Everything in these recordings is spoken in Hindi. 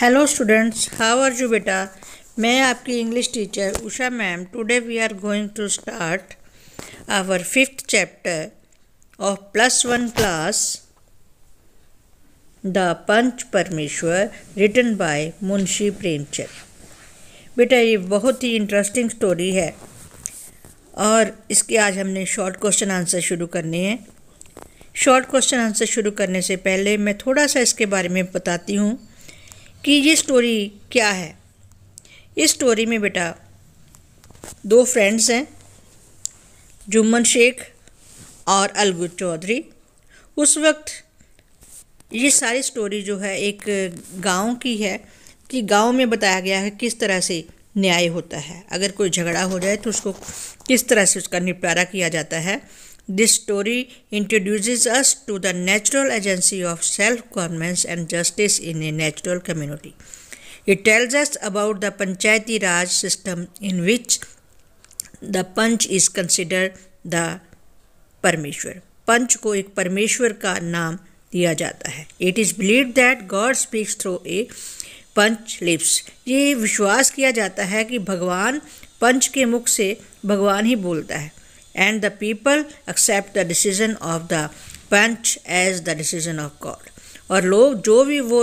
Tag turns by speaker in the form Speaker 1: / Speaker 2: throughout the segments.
Speaker 1: Hello students how are you बेटा मैं आपकी English teacher Usha ma'am today we are going to start our fifth chapter of plus one class the Panch Parmeshwar written bye Munshi Premchand बेटा ये बहुत ही इंटरेस्टिंग स्टोरी है और इसके आज हमने शॉर्ट क्वेश्चन आंसर शुरू करने हैं शॉर्ट क्वेश्चन आंसर शुरू करने से पहले मैं थोड़ा सा इसके बारे में बताती हूँ कि ये स्टोरी क्या है इस स्टोरी में बेटा दो फ्रेंड्स हैं जुम्मन शेख और अलगु चौधरी उस वक्त ये सारी स्टोरी जो है एक गांव की है कि गांव में बताया गया है किस तरह से न्याय होता है अगर कोई झगड़ा हो जाए तो उसको किस तरह से उसका निपटारा किया जाता है This story introduces us to the natural agency of self governance and justice in a natural community. It tells us about the Panchayati Raj system in which the Panch is considered the Parmeshwar. Panch ko ek parmeshwar ka naam diya jata hai it is believed that god speaks through a panch lips ये विश्वास किया जाता है कि भगवान पंच के मुख से भगवान ही बोलता है and the people accept the decision of the punch as the decision of God. और लोग जो भी वो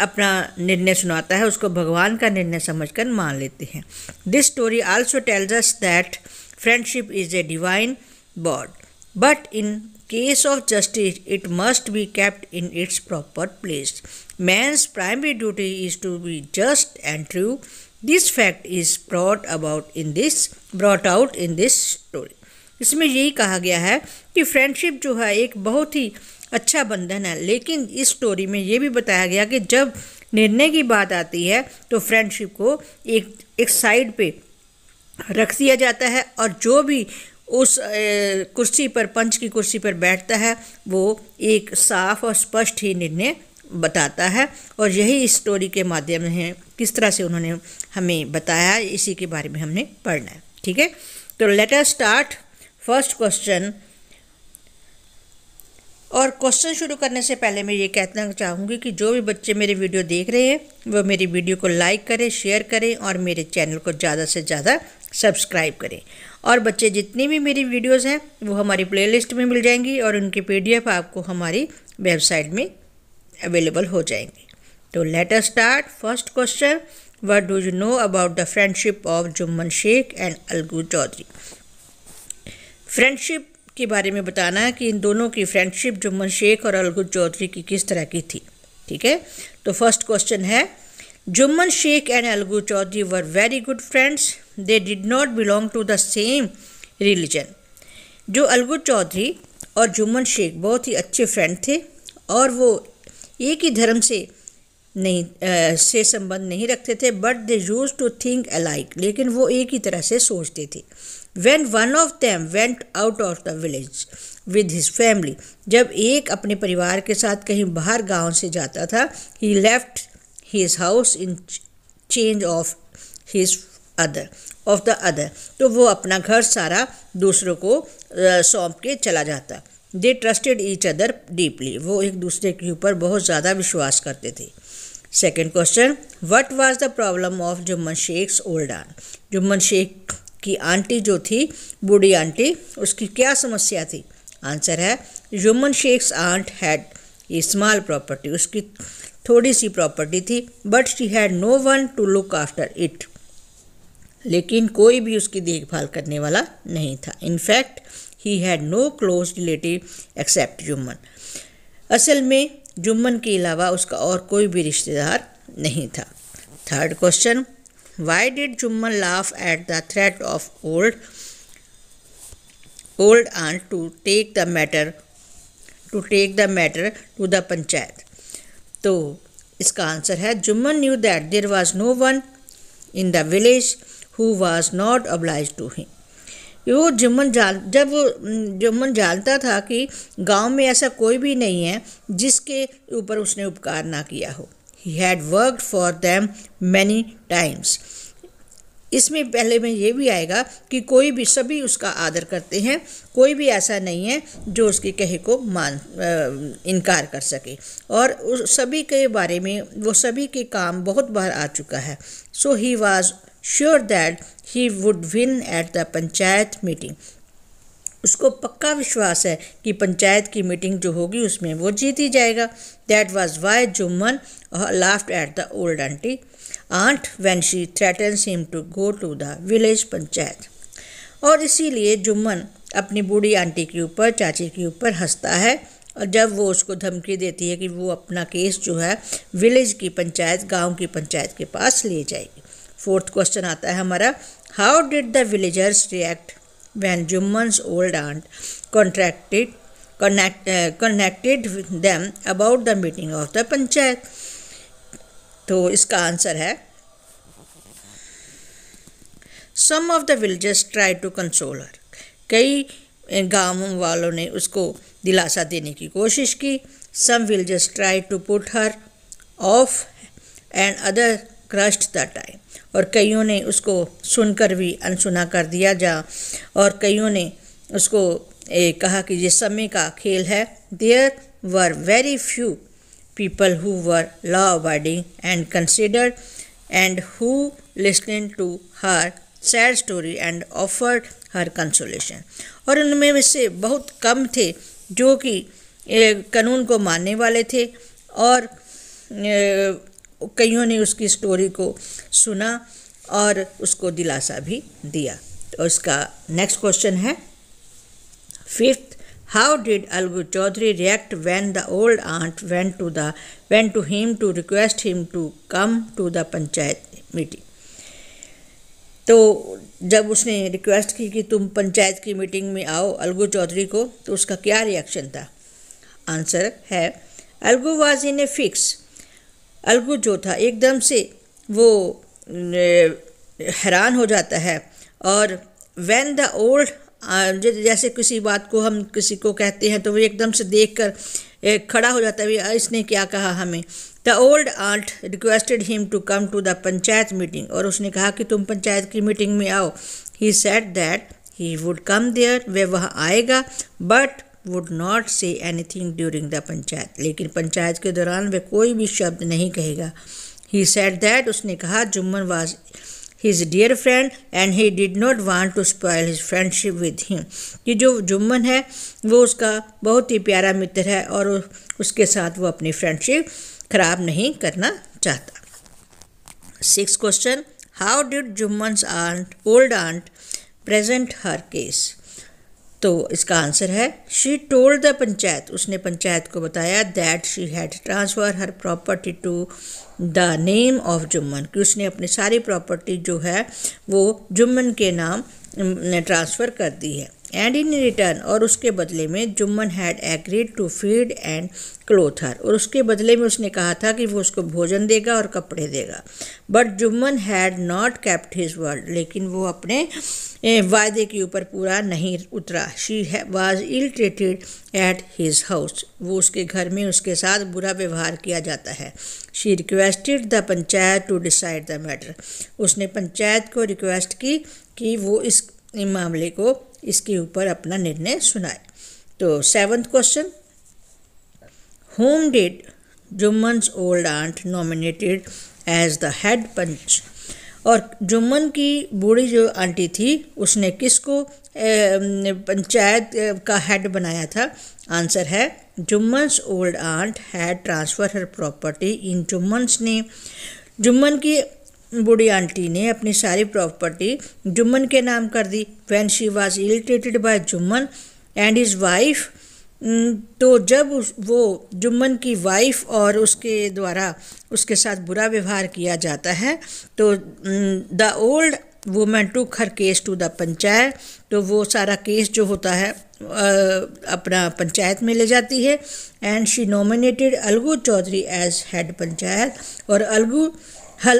Speaker 1: अपना निर्णय सुनाता है उसको भगवान का निर्णय समझकर मान लेते हैं this story also tells us that friendship is a divine bond but in case of justice, it must be kept in its proper place. Man's primary duty is to be just and true. This fact is brought about in this brought out in this story. इसमें यही कहा गया है कि फ्रेंडशिप जो है एक बहुत ही अच्छा बंधन है लेकिन इस स्टोरी में ये भी बताया गया कि जब निर्णय की बात आती है तो फ्रेंडशिप को एक एक साइड पे रख दिया जाता है और जो भी उस कुर्सी पर पंच की कुर्सी पर बैठता है वो एक साफ और स्पष्ट ही निर्णय बताता है और यही इस स्टोरी के माध्यम है किस तरह से उन्होंने हमें बताया इसी के बारे में हमने पढ़ना है ठीक है तो लेटर स्टार्ट फर्स्ट क्वेश्चन और क्वेश्चन शुरू करने से पहले मैं ये कहना चाहूँगी कि जो भी बच्चे मेरे वीडियो देख रहे हैं वो मेरी वीडियो को लाइक करें शेयर करें और मेरे चैनल को ज़्यादा से ज़्यादा सब्सक्राइब करें और बच्चे जितनी भी मेरी वीडियोस हैं वो हमारी प्लेलिस्ट में मिल जाएंगी और उनकी पीडीएफ आपको हमारी वेबसाइट में अवेलेबल हो जाएंगी तो later start first question what do you know about the friendship of Jumman Sheikh and Algu Chaudhary friendship के बारे में बताना है कि इन दोनों की फ्रेंडशिप जुम्मन शेख और अलगुज चौधरी की किस तरह की थी ठीक है तो फर्स्ट क्वेश्चन है Jumman Sheikh and Algu Chaudhary were very good friends they did not belong to the same religion जो अलगू चौधरी और जुम्मन शेख बहुत ही अच्छे फ्रेंड थे और वो एक ही धर्म से नहीं आ, से संबंध नहीं रखते थे but they use to think alike लेकिन वो एक ही तरह से सोचते थे when one of them went out of the village with his family जब एक अपने परिवार के साथ कहीं बाहर गांव से जाता था he left his house in change of his other of the other तो वो अपना घर सारा दूसरों को सौंप के चला जाता they trusted each other deeply वो एक दूसरे के ऊपर बहुत ज़्यादा विश्वास करते थे second question what was the problem of Jumman Sheikh's old aunt Jumman Sheikh की आंटी जो थी बूढ़ी आंटी उसकी क्या समस्या थी आंसर है Jumman Sheikh's aunt had a small property उसकी थोड़ी सी प्रॉपर्टी थी but she had no one to look after it लेकिन कोई भी उसकी देखभाल करने वाला नहीं था in fact he had no close relative except Jumman असल में जुम्मन के अलावा उसका और कोई भी रिश्तेदार नहीं था third question why did Jumman laugh at the threat of old old aunt to take the matter to take the matter to the panchayat तो इसका आंसर है Jumman knew that there was no one in the village who was not oblige to him वो जुम्मन जान जब जुम्मन जानता था कि गांव में ऐसा कोई भी नहीं है जिसके ऊपर उसने उपकार ना किया हो he had worked for them many times इसमें पहले में ये भी आएगा कि कोई भी सभी उसका आदर करते हैं कोई भी ऐसा नहीं है जो उसकी कहे को मान इनकार कर सके और उस सभी के बारे में वो सभी के काम बहुत बार आ चुका है so he was sure that he would win at the panchayat meeting उसको पक्का विश्वास है कि पंचायत की मीटिंग जो होगी उसमें वो जीत ही जाएगा that was why Jumman laughed at the old auntie aunt when she threatens him to go to the village panchayat और इसीलिए जुम्मन अपनी बूढ़ी आंटी के ऊपर चाची के ऊपर हंसता है और जब वो उसको धमकी देती है कि वो अपना केस जो है विलेज की पंचायत गांव की पंचायत के पास ले जाएगी फोर्थ क्वेश्चन आता है हमारा how did the villagers react when Jumman's old aunt contracted connected them about the meeting of the panchayat तो इसका आंसर है some of the villagers try to console her कई गाँव वालों ने उसको दिलासा देने की कोशिश की some villagers try to put her off and other क्रस्ट तट आए और कईयों ने उसको सुनकर भी अनसुना कर दिया जा और कईयों ने उसको ए, कहा कि ये समय का खेल है there were very few people who were law abiding and consider and who listening to her sad story and offered her consolation और उनमें से बहुत कम थे जो कि कानून को मानने वाले थे और ए, कईयों ने उसकी स्टोरी को सुना और उसको दिलासा भी दिया तो उसका नेक्स्ट क्वेश्चन है fifth how did Algu Chaudhary react when the old aunt when to the when to him to request him to come to the panchayat meeting तो जब उसने रिक्वेस्ट की कि तुम पंचायत की मीटिंग में आओ अलगू चौधरी को तो उसका क्या रिएक्शन था आंसर है Algu was in a fix Algu जो था एकदम से वो हैरान हो जाता है और वैन द ओल्ड जैसे किसी बात को हम किसी को कहते हैं तो वो एकदम से देख कर खड़ा हो जाता है इसने क्या कहा हमें the old aunt requested him to come to the panchayat meeting और उसने कहा कि तुम पंचायत की मीटिंग में आओ he said that he would come there वे वहाँ आएगा but would not say anything during the panchayat लेकिन पंचायत के दौरान वह कोई भी शब्द नहीं कहेगा ही सेट दैट उसने कहा Jumman was his dear friend and he did not want to spoil his friendship with him कि जो जुम्मन है वो उसका बहुत ही प्यारा मित्र है और उसके साथ वो अपनी फ्रेंडशिप खराब नहीं करना चाहता six question how did Jumman aunt old aunt present her case तो इसका आंसर है शी टोल्ड द पंचायत उसने पंचायत को बताया that she had transfer her property to the name of Jumman कि उसने अपनी सारी प्रॉपर्टी जो है वो जुम्मन के नाम ट्रांसफ़र कर दी है एंड इन रिटर्न और उसके बदले में Jumman had agreed to feed and clothe her और उसके बदले में उसने कहा था कि वो उसको भोजन देगा और कपड़े देगा but Jumman had not kept his word लेकिन वो अपने वायदे के ऊपर पूरा नहीं उतरा she was ill treated at his house वो उसके घर में उसके साथ बुरा व्यवहार किया जाता है she requested the panchayat to decide the matter उसने पंचायत को रिक्वेस्ट की कि वो इस मामले को इसके ऊपर अपना निर्णय सुनाए तो seventh question whom did Jumman's old aunt nominated as the head panch और जुम्मन की बूढ़ी जो आंटी थी उसने किसको पंचायत का हेड बनाया था आंसर है Jumman's old aunt had transfer her property in Jumman's ने जुम्मन की बूढ़ी आंटी ने अपनी सारी प्रॉपर्टी जुम्मन के नाम कर दी when she was irritated by Jumman and his wife तो जब उस वो जुम्मन की वाइफ और उसके द्वारा उसके साथ बुरा व्यवहार किया जाता है तो the old women to her case to the panchayat तो वो सारा केस जो होता है अपना पंचायत में ले जाती है and she nominated Algu Chaudhary as head panchayat और अलगू हल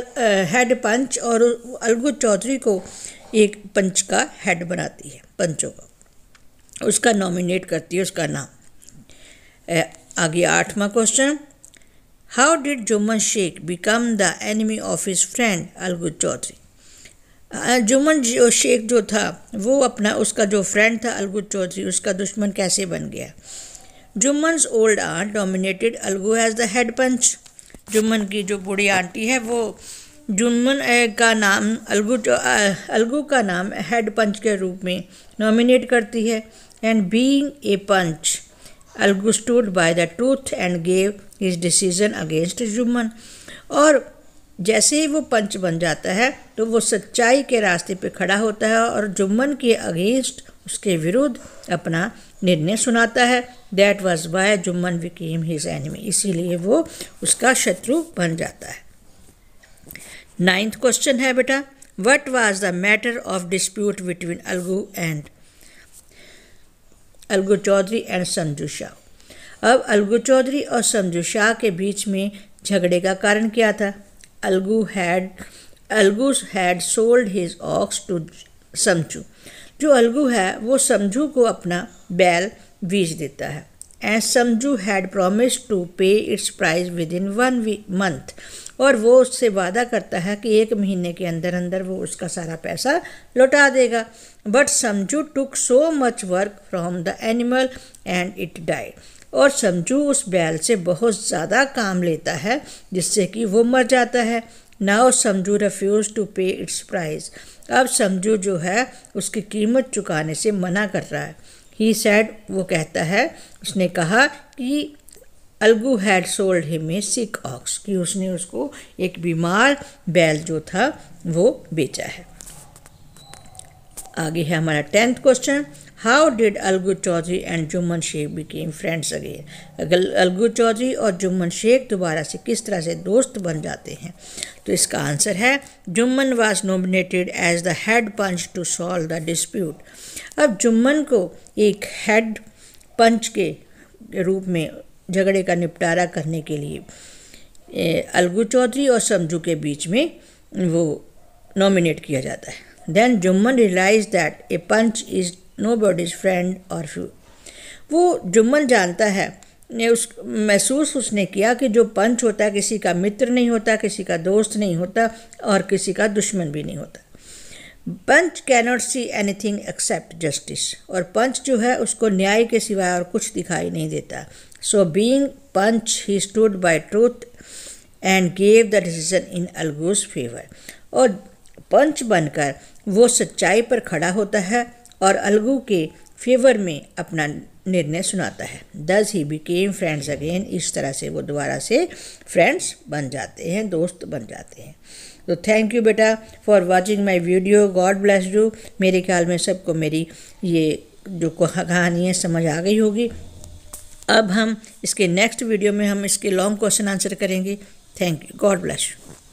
Speaker 1: हेड पंच और अलगू चौधरी को एक पंच का हेड बनाती है पंचों का उसका नॉमिनेट करती है उसका नाम आगे आठवां question how did Jumman Sheikh become the enemy of his friend Algu Chaudhary Jumman जो शेख जो था वो अपना उसका जो फ्रेंड था अलगू चौधरी उसका दुश्मन कैसे बन गया जुम्मन ओल्ड आर nominated Algu as the head panch Jumman की जो बूढ़ी आंटी है वो जुम्मन का नाम अलगू अलगू का नाम हेड पंच के रूप में नॉमिनेट करती है and being a panch Algu stood by the truth and gave his decision against Jumman और जैसे ही वो पंच बन जाता है तो वो सच्चाई के रास्ते पे खड़ा होता है और जुम्मन के अगेंस्ट उसके विरुद्ध अपना निर्णय सुनाता है that was why Jumman became his enemy इसीलिए वो उसका शत्रु बन जाता है नाइन्थ क्वेश्चन है बेटा what was the matter of dispute between Algu and Algu Chaudhary and Sanju Shah अब अलगू चौधरी और संजू शाह के बीच में झगड़े का कारण क्या था Algu had Algu had sold his ox to Samjhu जो अलगू है वो समझू को अपना बैल बीज देता है and Samjhu had promise to pay its price within one month और वो उससे वादा करता है कि एक महीने के अंदर अंदर वो उसका सारा पैसा लौटा देगा but Samjhu took so much work from the animal and it died और समझू उस बैल से बहुत ज़्यादा काम लेता है जिससे कि वो मर जाता है now Samjhu refuse to pay its price अब समझू जो है उसकी कीमत चुकाने से मना कर रहा है ही सैड वो कहता है उसने कहा कि Algu had sold him a sick ox कि उसने उसको एक बीमार बैल जो था वो बेचा है आगे है हमारा tenth question did Algu Chaudhary and Jumman Sheikh became friends again अगर अलगू चौधरी और जुम्मन शेख दोबारा से किस तरह से दोस्त बन जाते हैं तो इसका आंसर है Jumman was nominated as the head panch to solve the dispute अब जुम्मन को एक हेड पंच के रूप में झगड़े का निपटारा करने के लिए अलगू चौधरी और समझू के बीच में वो नॉमिनेट किया जाता है then Jumman realize that a panch is nobody's friend और फ्यू वो जुम्मन जानता है ने उस महसूस उसने किया कि जो पंच होता है किसी का मित्र नहीं होता किसी का दोस्त नहीं होता और किसी का दुश्मन भी नहीं होता panch cannot see anything except justice और पंच जो है उसको न्याय के सिवाय और कुछ दिखाई नहीं देता so being panch he stood by truth and gave the decision in Algu's favour और पंच बनकर वो सच्चाई पर खड़ा होता है और अलगू के फेवर में अपना निर्णय सुनाता है दस ही बिकेम फ्रेंड्स अगेन इस तरह से वो दोबारा से फ्रेंड्स बन जाते हैं दोस्त बन जाते हैं तो थैंक यू बेटा for watching my video God bless you मेरे ख्याल में सबको मेरी ये जो कहानी है समझ आ गई होगी अब हम इसके नेक्स्ट वीडियो में हम इसके लॉन्ग क्वेश्चन आंसर करेंगे thank you God bless you